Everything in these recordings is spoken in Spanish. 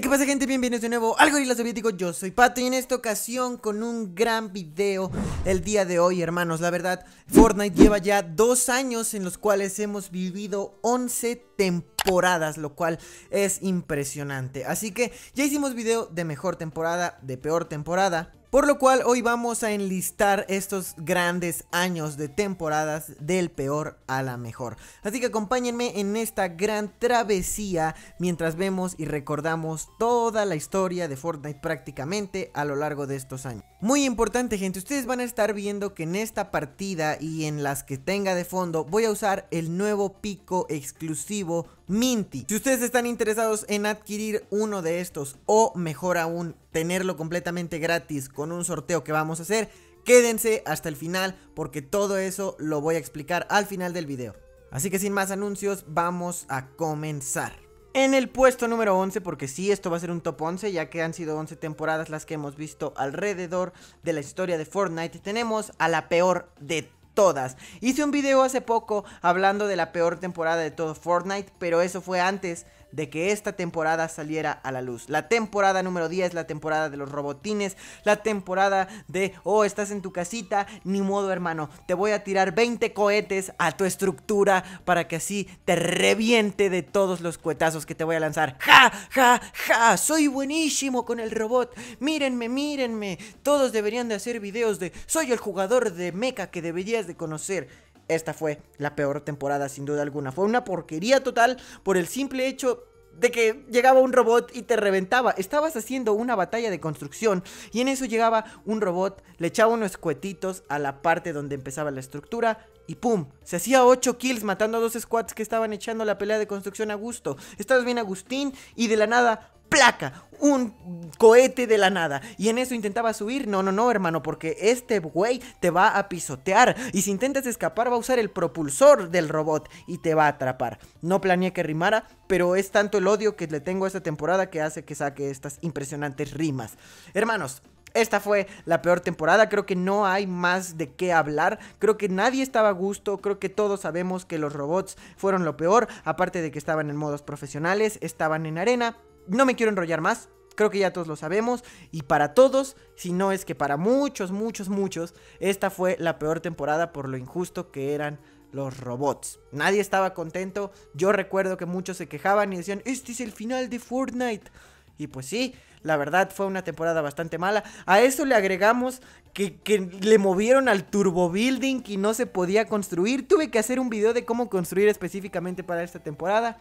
¿qué pasa gente? Bienvenidos de nuevo al Gorila Soviético, yo soy Pato y en esta ocasión con un gran video el día de hoy, hermanos. La verdad, Fortnite lleva ya dos años en los cuales hemos vivido 11 temporadas, lo cual es impresionante. Así que ya hicimos video de mejor temporada, de peor temporada, por lo cual hoy vamos a enlistar estos grandes años de temporadas del peor a la mejor. Así que acompáñenme en esta gran travesía mientras vemos y recordamos toda la historia de Fortnite prácticamente a lo largo de estos años. Muy importante gente, ustedes van a estar viendo que en esta partida y en las que tenga de fondo voy a usar el nuevo pico exclusivo Minty. Si ustedes están interesados en adquirir uno de estos o mejor aún tenerlo completamente gratis con un sorteo que vamos a hacer, quédense hasta el final porque todo eso lo voy a explicar al final del video. Así que sin más anuncios, vamos a comenzar. En el puesto número 11, porque sí, esto va a ser un top 11, ya que han sido 11 temporadas las que hemos visto alrededor de la historia de Fortnite, tenemos a la peor de todas. Hice un video hace poco hablando de la peor temporada de todo Fortnite, pero eso fue antes de que esta temporada saliera a la luz. La temporada número 10, la temporada de los robotines, la temporada de, oh, estás en tu casita, ni modo hermano, te voy a tirar 20 cohetes a tu estructura para que así te reviente de todos los cohetazos que te voy a lanzar. ¡Ja, ja, ja! Soy buenísimo con el robot. Mírenme, mírenme. Todos deberían de hacer videos de, soy el jugador de mecha que deberías de conocer esta fue la peor temporada sin duda alguna. Fue una porquería total por el simple hecho de que llegaba un robot y te reventaba. Estabas haciendo una batalla de construcción y en eso llegaba un robot, le echaba unos cuetitos a la parte donde empezaba la estructura y ¡pum! Se hacía 8 kills matando a dos squads que estaban echando la pelea de construcción a gusto. Estabas bien Agustín y de la nada placa, un cohete de la nada. Y en eso intentaba subir. No, no, no, hermano, porque este güey te va a pisotear. Y si intentas escapar, va a usar el propulsor del robot y te va a atrapar. No planeé que rimara, pero es tanto el odio que le tengo a esta temporada que hace que saque estas impresionantes rimas. Hermanos, esta fue la peor temporada, creo que no hay más de qué hablar, creo que nadie estaba a gusto, creo que todos sabemos que los robots fueron lo peor, aparte de que estaban en modos profesionales, estaban en arena, no me quiero enrollar más, creo que ya todos lo sabemos, y para todos, si no es que para muchos, muchos, muchos, esta fue la peor temporada por lo injusto que eran los robots. Nadie estaba contento, yo recuerdo que muchos se quejaban y decían, este es el final de Fortnite. Y pues sí, la verdad fue una temporada bastante mala. A eso le agregamos que, le movieron al turbo building y no se podía construir. Tuve que hacer un video de cómo construir específicamente para esta temporada.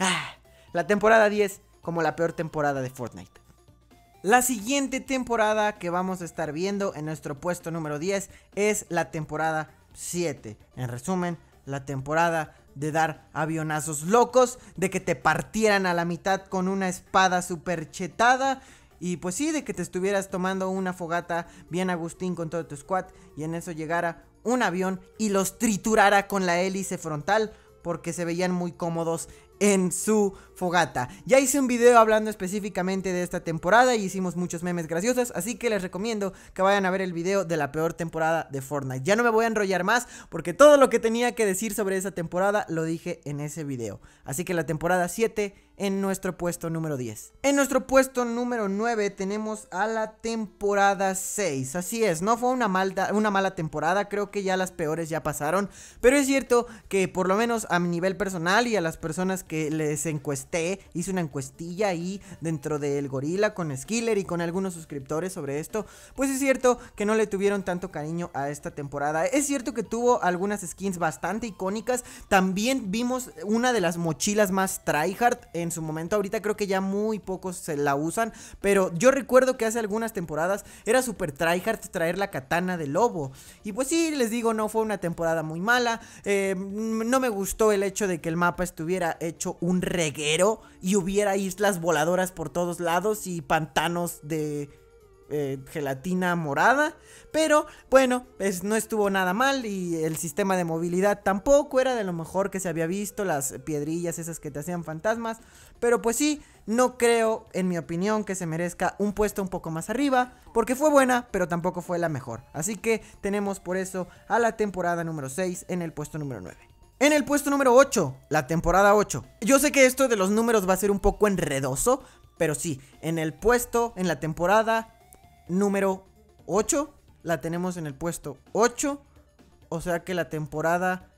Ah, la temporada 10 como la peor temporada de Fortnite. La siguiente temporada que vamos a estar viendo en nuestro puesto número 10 es la temporada 7. En resumen, la temporada de dar avionazos locos, de que te partieran a la mitad con una espada superchetada y pues sí, de que te estuvieras tomando una fogata bien Agustín con todo tu squad y en eso llegara un avión y los triturara con la hélice frontal porque se veían muy cómodos en su fogata. Ya hice un video hablando específicamente de esta temporada y hicimos muchos memes graciosos, así que les recomiendo que vayan a ver el video de la peor temporada de Fortnite. Ya no me voy a enrollar más porque todo lo que tenía que decir sobre esa temporada lo dije en ese video. Así que la temporada 7 en nuestro puesto número 10. En nuestro puesto número 9 tenemos a la temporada 6. Así es, no fue una, una mala temporada, creo que ya las peores ya pasaron. Pero es cierto que por lo menos a mi nivel personal y a las personas que les encuesté, hice una encuestilla ahí dentro del gorila con Skiller y con algunos suscriptores sobre esto. Pues es cierto que no le tuvieron tanto cariño a esta temporada. Es cierto que tuvo algunas skins bastante icónicas. También vimos una de las mochilas más tryhard en en su momento. Ahorita creo que ya muy pocos se la usan, pero yo recuerdo que hace algunas temporadas era super tryhard traer la katana de lobo. Y pues sí, les digo, no fue una temporada muy mala. Eh, no me gustó el hecho de que el mapa estuviera hecho un reguero y hubiera islas voladoras por todos lados y pantanos de eh, gelatina morada. Pero bueno, pues, no estuvo nada mal y el sistema de movilidad tampoco era de lo mejor que se había visto, las piedrillas esas que te hacían fantasmas. Pero pues sí, no creo, en mi opinión, que se merezca un puesto un poco más arriba, porque fue buena, pero tampoco fue la mejor. Así que tenemos por eso a la temporada número 6 en el puesto número 9. En el puesto número 8, la temporada 8. Yo sé que esto de los números va a ser un poco enredoso, pero sí, en el puesto, en la temporada número 8. La tenemos en el puesto 8. O sea que la temporada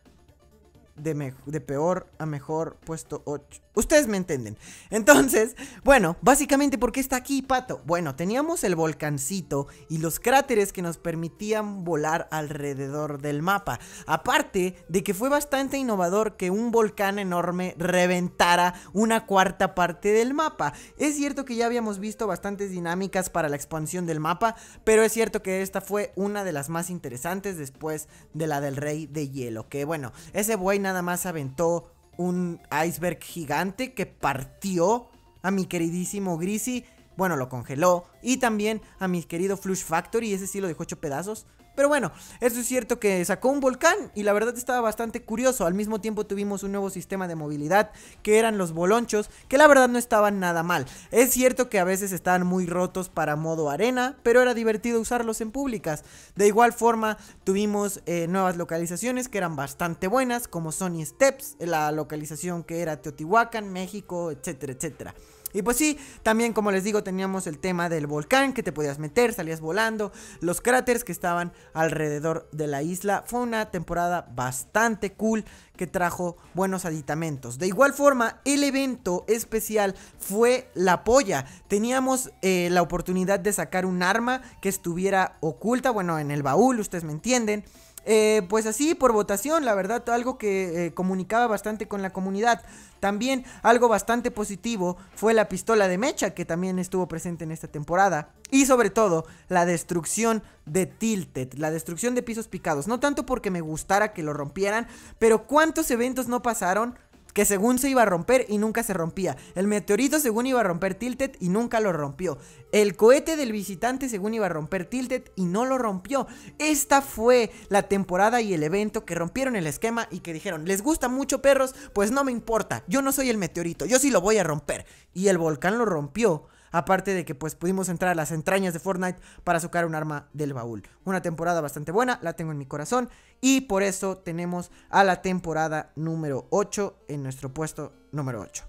de, peor a mejor puesto 8. Ustedes me entienden. Entonces, bueno, básicamente, ¿por qué está aquí Pato? Bueno, teníamos el volcancito y los cráteres que nos permitían volar alrededor del mapa. Aparte de que fue bastante innovador que un volcán enorme reventara una cuarta parte del mapa. Es cierto que ya habíamos visto bastantes dinámicas para la expansión del mapa, pero es cierto que esta fue una de las más interesantes después de la del Rey de Hielo. Que bueno, ese buen nada más aventó un iceberg gigante que partió a mi queridísimo Grisy, Bueno, lo congeló. Y también a mi querido Flush Factory. Ese sí lo dejó hecho pedazos. Pero bueno, eso es cierto que sacó un volcán y la verdad estaba bastante curioso. Al mismo tiempo tuvimos un nuevo sistema de movilidad que eran los bolonchos, que la verdad no estaban nada mal. Es cierto que a veces estaban muy rotos para modo arena, pero era divertido usarlos en públicas. De igual forma, tuvimos eh, nuevas localizaciones que eran bastante buenas, como Sony Steps, la localización que era Teotihuacán, México, etcétera, etcétera. Y pues sí, también como les digo teníamos el tema del volcán que te podías meter, salías volando, los cráteres que estaban alrededor de la isla. Fue una temporada bastante cool que trajo buenos aditamentos. De igual forma, el evento especial fue la polla. Teníamos eh, la oportunidad de sacar un arma que estuviera oculta, bueno, en el baúl, ustedes me entienden. Eh, pues así, por votación, la verdad, algo que eh, comunicaba bastante con la comunidad. También algo bastante positivo fue la pistola de mecha que también estuvo presente en esta temporada. Y sobre todo, la destrucción de Tilted, la destrucción de pisos picados. No tanto porque me gustara que lo rompieran, pero cuántos eventos no pasaron que según se iba a romper y nunca se rompía. El meteorito según iba a romper Tilted y nunca lo rompió. El cohete del visitante según iba a romper Tilted y no lo rompió. Esta fue la temporada y el evento que rompieron el esquema y que dijeron, les gusta mucho perros, pues no me importa, yo no soy el meteorito, yo sí lo voy a romper. Y el volcán lo rompió Aparte de que pues pudimos entrar a las entrañas de Fortnite para sacar un arma del baúl. Una temporada bastante buena, la tengo en mi corazón. Y por eso tenemos a la temporada número 8 en nuestro puesto número 8.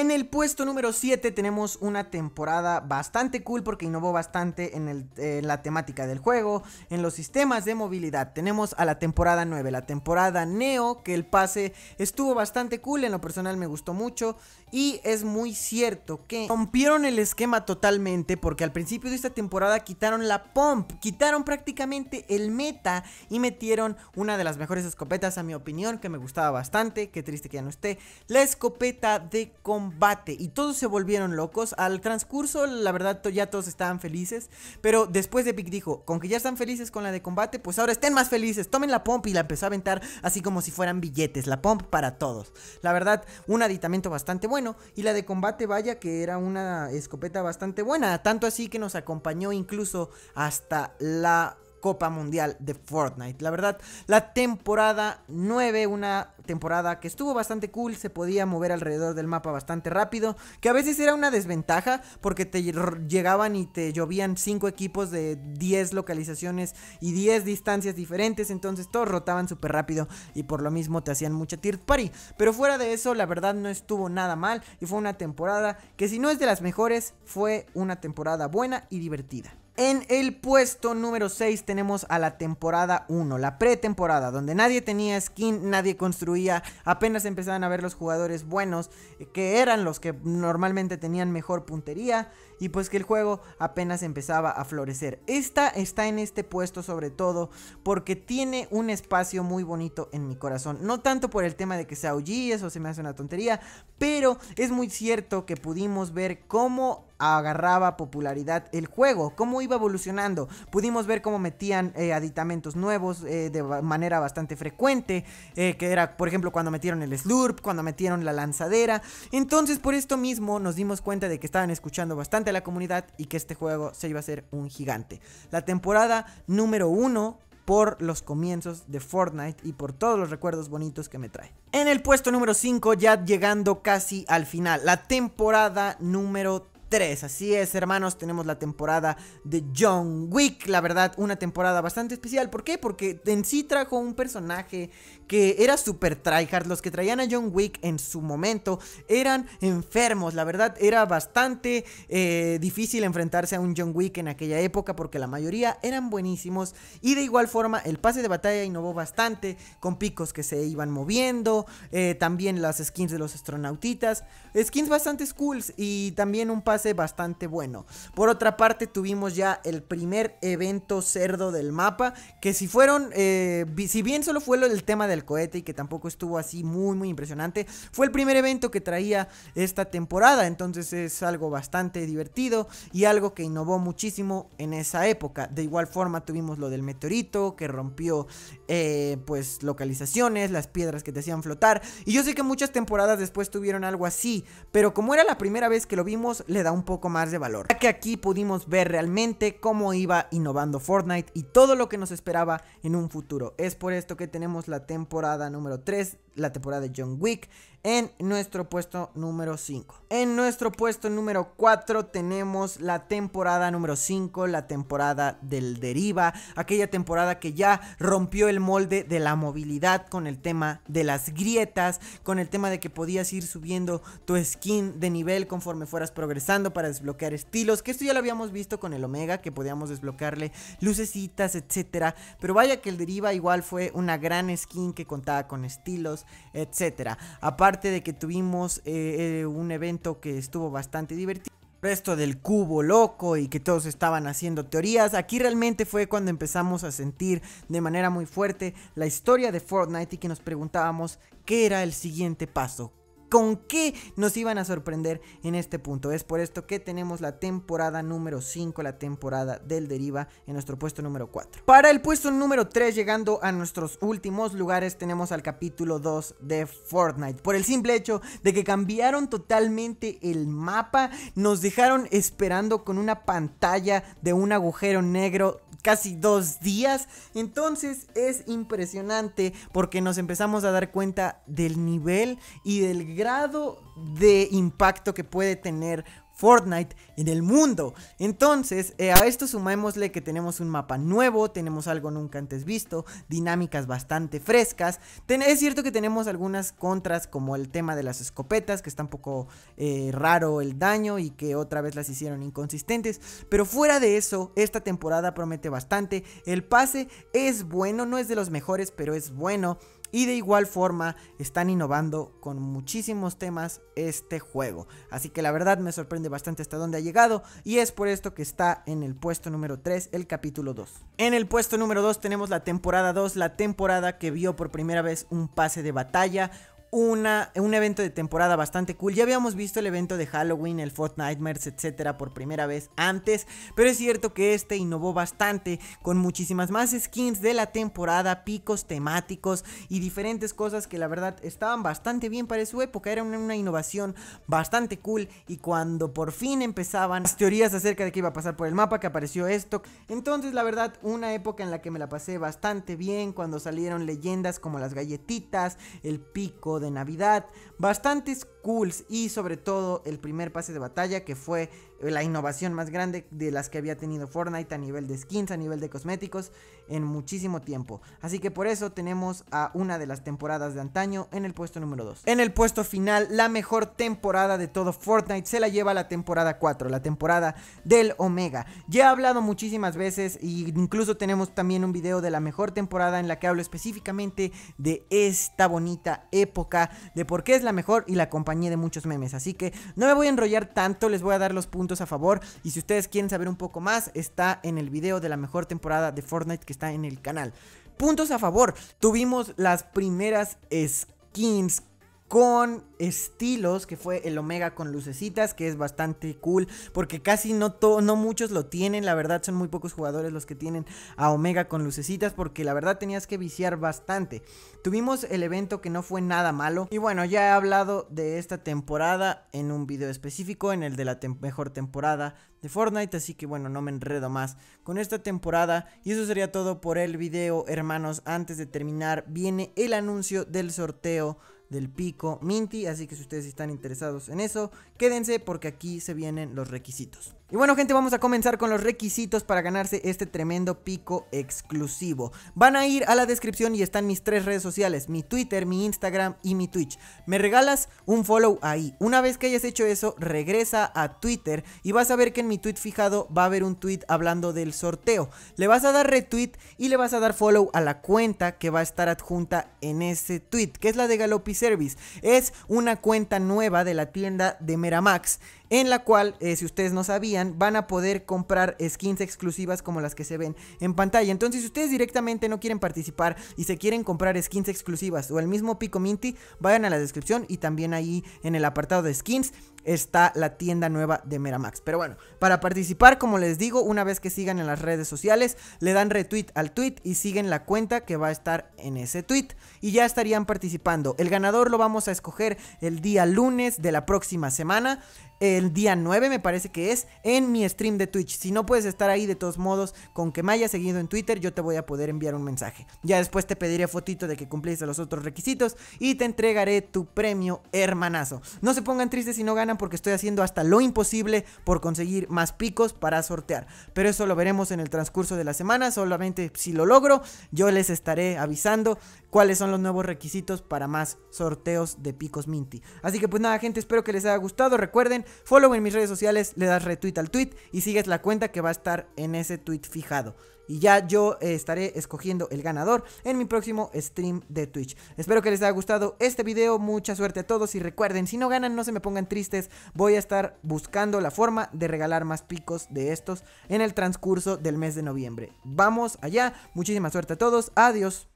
En el puesto número 7 tenemos una temporada bastante cool porque innovó bastante en, la temática del juego, en los sistemas de movilidad. Tenemos a la temporada 9, la temporada Neo, que el pase estuvo bastante cool, en lo personal me gustó mucho y es muy cierto que rompieron el esquema totalmente porque al principio de esta temporada quitaron la POMP. quitaron prácticamente el meta y metieron una de las mejores escopetas a mi opinión que me gustaba bastante, qué triste que ya no esté, la escopeta de combate y todos se volvieron locos. Al transcurso, la verdad, ya todos estaban felices. Pero después de Pic dijo, con que ya están felices con la de combate, pues ahora estén más felices. Tomen la pomp y la empezó a aventar así como si fueran billetes. La pomp para todos. La verdad, un aditamento bastante bueno. Y la de combate, vaya que era una escopeta bastante buena. Tanto así que nos acompañó incluso hasta la Copa Mundial de Fortnite. La verdad, la temporada 9, una temporada que estuvo bastante cool, se podía mover alrededor del mapa bastante rápido, que a veces era una desventaja porque te llegaban y te llovían 5 equipos de 10 localizaciones y 10 distancias diferentes, entonces todos rotaban súper rápido y por lo mismo te hacían mucha tier party. Pero fuera de eso, la verdad no estuvo nada mal y fue una temporada que si no es de las mejores, fue una temporada buena y divertida. En el puesto número 6 tenemos a la temporada 1, la pretemporada, donde nadie tenía skin, nadie construía, apenas empezaban a ver los jugadores buenos, eh, que eran los que normalmente tenían mejor puntería, y pues que el juego apenas empezaba a florecer. Esta está en este puesto sobre todo porque tiene un espacio muy bonito en mi corazón, no tanto por el tema de que sea OG, eso se me hace una tontería, pero es muy cierto que pudimos ver cómo agarraba popularidad el juego, cómo iba evolucionando. Pudimos ver cómo metían eh, aditamentos nuevos eh, de manera bastante frecuente, eh, que era, por ejemplo, cuando metieron el slurp, cuando metieron la lanzadera. Entonces, por esto mismo nos dimos cuenta de que estaban escuchando bastante a la comunidad y que este juego se iba a ser un gigante. La temporada número uno por los comienzos de Fortnite y por todos los recuerdos bonitos que me trae. En el puesto número 5, ya llegando casi al final, la temporada número Así es, hermanos, tenemos la temporada de John Wick. La verdad, una temporada bastante especial. ¿Por qué? Porque en sí trajo un personaje que era super tryhard. Los que traían a John Wick en su momento eran enfermos. La verdad, era bastante eh, difícil enfrentarse a un John Wick en aquella época porque la mayoría eran buenísimos. Y de igual forma, el pase de batalla innovó bastante con picos que se iban moviendo. Eh, también las skins de los astronautitas. Skins bastante cool y también un pase bastante bueno. Por otra parte, tuvimos ya el primer evento cerdo del mapa, que si fueron, eh, si bien solo fue lo del tema del cohete y que tampoco estuvo así muy, muy impresionante, fue el primer evento que traía esta temporada, entonces es algo bastante divertido y algo que innovó muchísimo en esa época. De igual forma tuvimos lo del meteorito que rompió eh, pues localizaciones, las piedras que te hacían flotar, y yo sé que muchas temporadas después tuvieron algo así, pero como era la primera vez que lo vimos, le da un poco más de valor, ya que aquí pudimos ver realmente cómo iba innovando Fortnite y todo lo que nos esperaba en un futuro. Es por esto que tenemos la temporada número 3 la temporada de John Wick en nuestro puesto número 5. En nuestro puesto número 4 tenemos la temporada número 5, la temporada del deriva, aquella temporada que ya rompió el molde de la movilidad con el tema de las grietas, con el tema de que podías ir subiendo tu skin de nivel conforme fueras progresando para desbloquear estilos, que esto ya lo habíamos visto con el Omega, que podíamos desbloquearle lucecitas, etcétera, pero vaya que el deriva igual fue una gran skin que contaba con estilos, etcétera. Aparte de que tuvimos eh, eh, un evento que estuvo bastante divertido resto del cubo loco y que todos estaban haciendo teorías. Aquí realmente fue cuando empezamos a sentir de manera muy fuerte la historia de Fortnite y que nos preguntábamos qué era el siguiente paso, con qué nos iban a sorprender en este punto. Es por esto que tenemos la temporada número 5, la temporada del deriva en nuestro puesto número 4. Para el puesto número 3, llegando a nuestros últimos lugares, tenemos al capítulo 2 de Fortnite. Por el simple hecho de que cambiaron totalmente el mapa, nos dejaron esperando con una pantalla de un agujero negro casi dos días. Entonces es impresionante porque nos empezamos a dar cuenta del nivel y del grado de impacto que puede tener Fortnite en el mundo. Entonces, eh, a esto sumémosle que tenemos un mapa nuevo, tenemos algo nunca antes visto, dinámicas bastante frescas. es cierto que tenemos algunas contras como el tema de las escopetas, que está un poco eh, raro el daño y que otra vez las hicieron inconsistentes. Pero fuera de eso, esta temporada promete bastante. El pase es bueno, no es de los mejores, pero es bueno. Y de igual forma están innovando con muchísimos temas este juego. Así que la verdad me sorprende bastante hasta dónde ha llegado y es por esto que está en el puesto número 3, el capítulo 2. En el puesto número 2 tenemos la temporada 2, la temporada que vio por primera vez un pase de batalla, un evento de temporada bastante cool. Ya habíamos visto el evento de Halloween, el Fortnite Nightmares, etcétera, por primera vez antes. Pero es cierto que este innovó bastante con muchísimas más skins de la temporada, picos temáticos y diferentes cosas que la verdad estaban bastante bien para su época. Era una, innovación bastante cool. Y cuando por fin empezaban las teorías acerca de qué iba a pasar por el mapa, que apareció esto. Entonces, la verdad, una época en la que me la pasé bastante bien cuando salieron leyendas como las galletitas, el pico de de Navidad, bastantes cools y sobre todo el primer pase de batalla que fue eh, la innovación más grande de las que había tenido Fortnite a nivel de skins, a nivel de cosméticos en muchísimo tiempo. Así que por eso tenemos a una de las temporadas de antaño en el puesto número 2. En el puesto final, la mejor temporada de todo Fortnite se la lleva la temporada 4, la temporada del Omega. Ya he hablado muchísimas veces e incluso tenemos también un video de la mejor temporada en la que hablo específicamente de esta bonita época, de por qué es la mejor y la compañía de muchos memes. Así que no me voy a enrollar tanto, les voy a dar los puntos a favor. Y si ustedes quieren saber un poco más, está en el video de la mejor temporada de Fortnite que está en el canal. Puntos a favor, tuvimos las primeras skins con estilos, que fue el Omega con lucecitas, que es bastante cool, porque casi no, no muchos lo tienen, la verdad son muy pocos jugadores los que tienen a Omega con lucecitas, porque la verdad tenías que viciar bastante. Tuvimos el evento que no fue nada malo, y bueno, ya he hablado de esta temporada en un video específico, en el de la mejor temporada de Fortnite, así que bueno, no me enredo más con esta temporada, y eso sería todo por el video, hermanos, antes de terminar viene el anuncio del sorteo del pico Minty. Así que si ustedes están interesados en eso, quédense porque aquí se vienen los requisitos. Y bueno gente, vamos a comenzar con los requisitos para ganarse este tremendo pico exclusivo. Van a ir a la descripción y están mis tres redes sociales, mi Twitter, mi Instagram y mi Twitch. Me regalas un follow ahí. Una vez que hayas hecho eso, regresa a Twitter y vas a ver que en mi tweet fijado va a haber un tweet hablando del sorteo. Le vas a dar retweet y le vas a dar follow a la cuenta que va a estar adjunta en ese tweet, que es la de Galopi Service. Es una cuenta nueva de la tienda de Meramax, en la cual, eh, si ustedes no sabían, van a poder comprar skins exclusivas como las que se ven en pantalla. Entonces, si ustedes directamente no quieren participar y se quieren comprar skins exclusivas o el mismo Pico Minty, vayan a la descripción y también ahí en el apartado de skins está la tienda nueva de Meramax. Pero bueno, para participar, como les digo, una vez que sigan en las redes sociales, le dan retweet al tweet y siguen la cuenta que va a estar en ese tweet y ya estarían participando. El ganador lo vamos a escoger el día lunes de la próxima semana el día 9 me parece que es, en mi stream de Twitch. Si no puedes estar ahí de todos modos, con que me hayas seguido en Twitter, yo te voy a poder enviar un mensaje. Ya después te pediré fotito de que cumpliste los otros requisitos y te entregaré tu premio hermanazo. No se pongan tristes si no ganan porque estoy haciendo hasta lo imposible por conseguir más picos para sortear. Pero eso lo veremos en el transcurso de la semana, solamente si lo logro, yo les estaré avisando cuáles son los nuevos requisitos para más sorteos de picos Minty. Así que pues nada gente, espero que les haya gustado. Recuerden, follow en mis redes sociales, le das retweet al tweet y sigues la cuenta que va a estar en ese tweet fijado. Y ya yo eh, estaré escogiendo el ganador en mi próximo stream de Twitch. Espero que les haya gustado este video. Mucha suerte a todos. Y recuerden, si no ganan, no se me pongan tristes. Voy a estar buscando la forma de regalar más picos de estos en el transcurso del mes de noviembre. Vamos allá. Muchísima suerte a todos. Adiós.